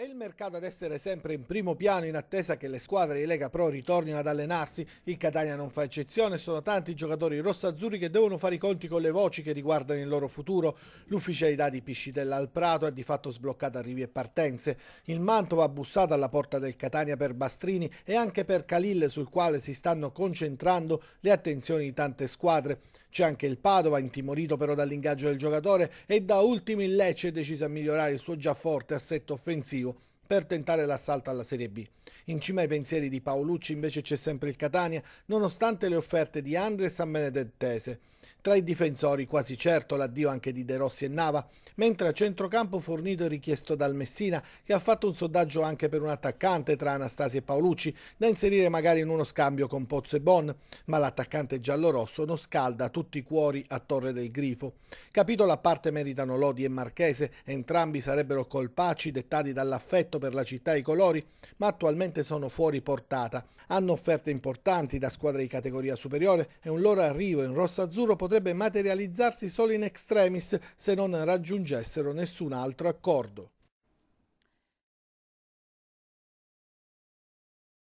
È il mercato ad essere sempre in primo piano in attesa che le squadre di Lega Pro ritornino ad allenarsi. Il Catania non fa eccezione, sono tanti i giocatori rossazzurri che devono fare i conti con le voci che riguardano il loro futuro. L'ufficialità di Piscitella al Prato ha di fatto sbloccato arrivi e partenze. Il Mantova ha bussato alla porta del Catania per Bastrini e anche per Calille sul quale si stanno concentrando le attenzioni di tante squadre. C'è anche il Padova, intimorito però dall'ingaggio del giocatore e da ultimo il Lecce, è deciso a migliorare il suo già forte assetto offensivo Lazio per tentare l'assalto alla Serie B. In cima ai pensieri di Paolucci invece c'è sempre il Catania, nonostante le offerte di Andres a Benedettese. Tra i difensori quasi certo l'addio anche di De Rossi e Nava, mentre a centrocampo fornito e richiesto dal Messina che ha fatto un sondaggio anche per un attaccante tra Anastasi e Paolucci da inserire magari in uno scambio con Pozzo e Bon, ma l'attaccante giallorosso non scalda tutti i cuori a Torre del Grifo. Capitolo a parte meritano Lodi e Marchese, entrambi sarebbero colpaci dettati dall'affetto per la città e i colori, ma attualmente sono fuori portata. Hanno offerte importanti da squadre di categoria superiore e un loro arrivo in rosso-azzurro potrebbe potrebbe materializzarsi solo in extremis se non raggiungessero nessun altro accordo.